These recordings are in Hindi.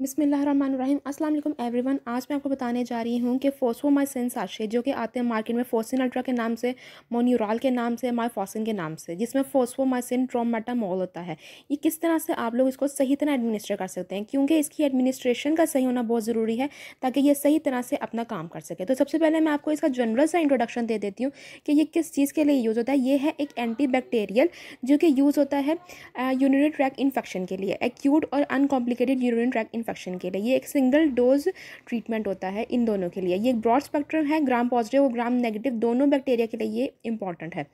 बिसमीम असल एवरीवन आज मैं आपको बताने जा रही हूँ कि फोसोमाइसिन साशे जो कि आते हैं मार्केट में फोसिन अल्ट्रा के नाम से मोन्यूराल के नाम से माइफोसिन के नाम से जिसमें फोसफोमाइसिन ट्रोमेटामोल होता है ये किस तरह से आप लोग इसको सही तरह एडमिनिस्टर कर सकते हैं क्योंकि इसकी एडमिनिस्ट्रेशन का सही होना बहुत ज़रूरी है ताकि ये सही तरह से अपना काम कर सके तो सबसे पहले मैं आपको इसका जनरल सा इंट्रोडक्शन दे देती हूँ कि ये किस चीज़ के लिए यूज़ होता है ये है एक एंटी जो कि यूज़ होता है यूरिनरी ट्रैक इन्फेक्शन के लिए एक्यूट और अनकॉम्प्लिकेटेड यूरिन ट्रैक इन्फेक्शन के लिए ये एक सिंगल डोज ट्रीटमेंट होता है इन दोनों के लिए ये ब्रॉड स्पेक्ट्रम है ग्राम पॉजिटिव और ग्राम नेगेटिव दोनों बैक्टीरिया के लिए ये इंपॉर्टेंट है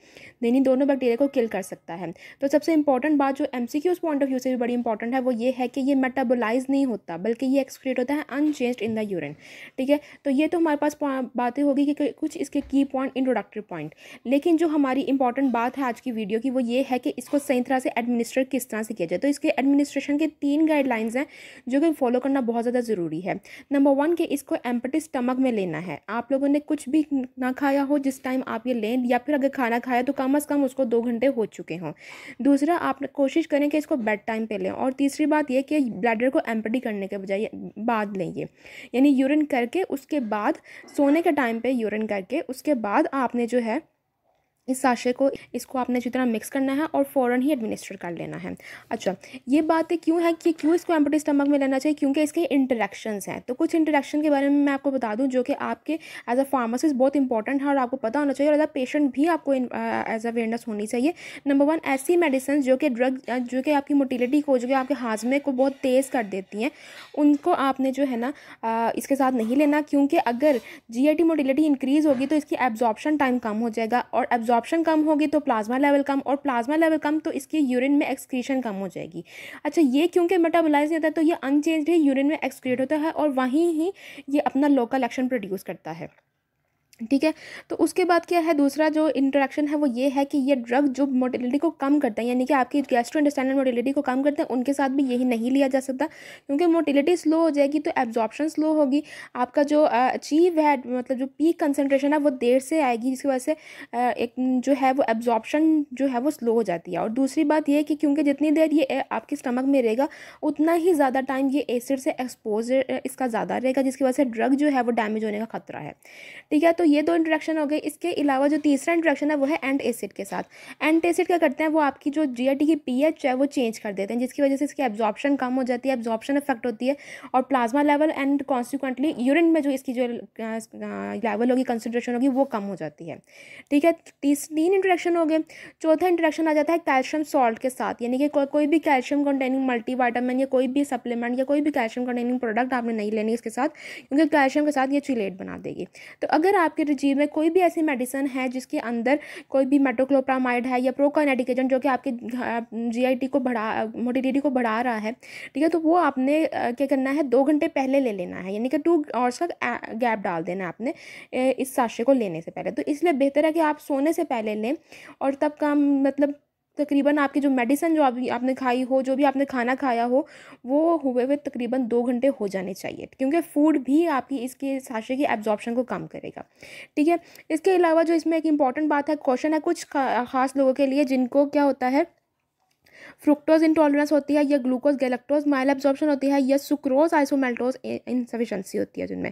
यानी दोनों बैक्टीरिया को किल कर सकता है तो सबसे इंपॉर्टेंट बात जो M C point of view से भी बड़ी इंपॉर्टेंट है वो ये है कि ये मेटाबोलाइज नहीं होता बल्कि ये एक्सक्रिएट होता है अनचेंज इन द यूरिन ठीक है तो ये तो हमारे पास बातें होगी कि कुछ इसके की पॉइंट इंट्रोडक्टरी पॉइंट लेकिन जो हमारी इंपॉर्टेंट बात है आज की वीडियो की वो ये है कि इसको सही तरह से एडमिनिस्टर किस तरह से किया जाए तो इसके एडमिनिस्ट्रेशन के तीन गाइडलाइंस हैं जो कि फॉलो करना बहुत ज़्यादा ज़रूरी है नंबर वन के इसको एम्पटी स्टमक में लेना है आप लोगों ने कुछ भी ना खाया हो जिस टाइम आप ये लें या फिर अगर खाना खाया तो कम अज़ कम उसको दो घंटे हो चुके हों दूसरा आप कोशिश करें कि इसको बेड टाइम पर लें और तीसरी बात यह कि ब्लैडर को एम्पटी करने के बजाय बाद लेंगे यानी यूरिन करके उसके बाद सोने के टाइम पर यूरिन करके उसके बाद आपने जो है इस साशे को इसको आपने अच्छी तरह मिक्स करना है और फ़ौरन ही एडमिनिस्टर कर लेना है अच्छा ये बात क्यों है कि क्यों इसको एम्पटी स्टमक में लेना चाहिए क्योंकि इसके इंटरेक्शंस हैं तो कुछ इंटरेक्शन के बारे में मैं आपको बता दूं जो कि आपके एज अ फार्मासिस्ट बहुत इंपॉर्टेंट है और आपको पता होना चाहिए और एज अ पेशेंट भी आपको एज अवेयरनेस uh, होनी चाहिए नंबर वन ऐसी मेडिसिन जो कि ड्रग uh, जो कि आपकी मोटिलिटी को जो कि आपके हाजमे को बहुत तेज़ कर देती हैं उनको आपने जो है ना uh, इसके साथ नहीं लेना क्योंकि अगर जी मोटिलिटी इंक्रीज़ होगी तो इसकी एब्जॉर्बशन टाइम कम हो जाएगा और एब्जॉर्ब एब्जॉर्प्शन कम होगी तो प्लाज्मा लेवल कम और प्लाज्मा लेवल कम तो इसकी यूरिन में एक्सक्रीशन कम हो जाएगी अच्छा ये क्योंकि मेटाबोलाइज नहीं होता तो ये अनचेंज ही यूरिन में एक्सक्रीट होता है और वहीं ही ये अपना लोकल एक्शन प्रोड्यूस करता है ठीक है तो उसके बाद क्या है दूसरा जो इंट्रैक्शन है वो ये है कि ये ड्रग जो मोटिलिटी को कम करते हैं यानी कि आपकी गैस्ट्रो इंटेस्टाइनल मोटिलिटी को कम करते हैं उनके साथ भी यही नहीं लिया जा सकता क्योंकि मोटिलिटी स्लो हो जाएगी तो एब्जॉर्प्शन स्लो होगी आपका जो अचीव है मतलब जो पीक कंसनट्रेशन है वो देर से आएगी जिसकी वजह से एक जो है वो एब्जॉर्प्शन जो है वो स्लो हो जाती है और दूसरी बात यह कि क्योंकि जितनी देर ये आपके स्टमक में रहेगा उतना ही ज़्यादा टाइम ये एसिड से एक्सपोज इसका ज़्यादा रहेगा जिसकी वजह से ड्रग जो है वो डैमेज होने का खतरा है ठीक है तो तो ये दो इंट्रोडक्शन हो गए इसके अलावा जो तीसरा इंट्रैक्शन है वो है एंड एसिड के साथ एंड एसिड क्या करते हैं वो आपकी जो जी की एच है वो चेंज कर देते हैं जिसकी वजह से इसकी एब्जॉर्प्शन कम हो जाती है एब्जॉर्प्शन इफेक्ट होती है और plasma level and consequently urine में जो इसकी जो लेवल होगी कंसनट्रेशन होगी वो कम हो जाती है ठीक है तीस तीन इंट्रोडक्शन हो गए चौथा इंट्रोडक्शन आ जाता है कैल्शियम सॉल्ट के साथ यानी कि को, कोई भी कैल्शियम कंटेनिंग मल्टीवाइटामिन या कोई भी सप्लीमेंट या कोई भी कैल्शियम कंटेनिंग प्रोडक्ट आपने नहीं लेनी इसके साथ क्योंकि कैल्शियम के साथ ये चिलेट बना देगी तो अगर आप आपके रिजीव में कोई भी ऐसी मेडिसिन है जिसके अंदर कोई भी मेटोक्लोप्रामाइड है या प्रोकाइनेटिक एजेंट जो कि आपके जीआईटी को बढ़ा मोटिलिटी को बढ़ा रहा है ठीक है तो वो आपने क्या करना है दो घंटे पहले ले लेना है यानी कि टू आवर्स का गैप डाल देना आपने इस साशे को लेने से पहले तो इसलिए बेहतर है कि आप सोने से पहले लें और तब का मतलब तकरीबन आपकी जो मेडिसिन जो आप, आपने खाई हो जो भी आपने खाना खाया हो वो हुए हुए तकरीबन दो घंटे हो जाने चाहिए क्योंकि फ़ूड भी आपकी इसके साशे की एब्जॉर्बशन को कम करेगा ठीक है इसके अलावा जो इसमें एक इम्पॉर्टेंट बात है क्वेश्चन है कुछ खास लोगों के लिए जिनको क्या होता है फ्रुक्टोज इंटॉलरेंस होती है या ग्लूकोज गैलेक्टोज माइल एब्जॉर्प्शन होती है या सुक्रोज आइसोमेल्टोज इनसफिशेंसी होती है जिनमें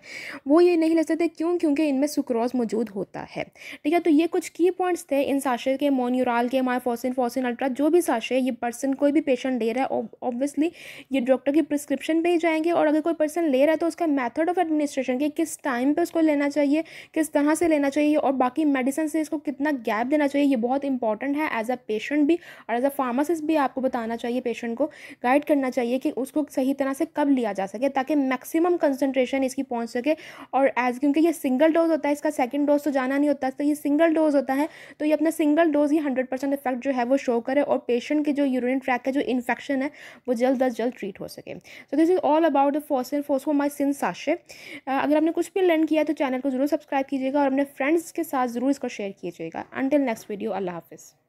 वो ये नहीं ले सकते क्यों क्योंकि इनमें सुक्रोज मौजूद होता है ठीक है तो ये कुछ की पॉइंट्स थे इन साशे के मोन्यूराल के माइफोसिन फोसिन अल्ट्रा जो भी साशे ये पर्सन कोई भी पेशेंट ले रहा है ऑब्वियसली ये डॉक्टर की प्रिस्क्रिप्शन पर ही जाएंगे और अगर कोई पर्सन ले रहा है तो उसका मैथड ऑफ एडमिनिस्ट्रेशन के किस टाइम पर उसको लेना चाहिए किस तरह से लेना चाहिए और बाकी मेडिसिन से इसको कितना गैप देना चाहिए ये बहुत इंपॉर्टेंट है एज अ पेशेंट भी और एज अ फार्मासिस्ट भी आपको बताना चाहिए पेशेंट को गाइड करना चाहिए कि उसको सही तरह से कब लिया जा सके ताकि मैक्सिमम कंसनट्रेशन इसकी पहुँच सके और एज क्योंकि ये सिंगल डोज होता है इसका सेकेंड डोज तो जाना नहीं होता तो ये सिंगल डोज होता है तो ये अपना सिंगल डोज ही हंड्रेड परसेंट इफेक्ट जो है वो शो करे और पेशेंट की जो यूरिन ट्रैक का जो इन्फेक्शन है वो जल्द अज जल्द ट्रीट हो सके so this is all about the fosfomycin sachet अगर आपने कुछ भी लर्न किया तो चैनल को जरूर सब्सक्राइब कीजिएगा और अपने फ्रेंड्स के साथ ज़रूर इसको शेयर कीजिएगा अंटिल नेक्स्ट वीडियो अल्लाह हाफिज़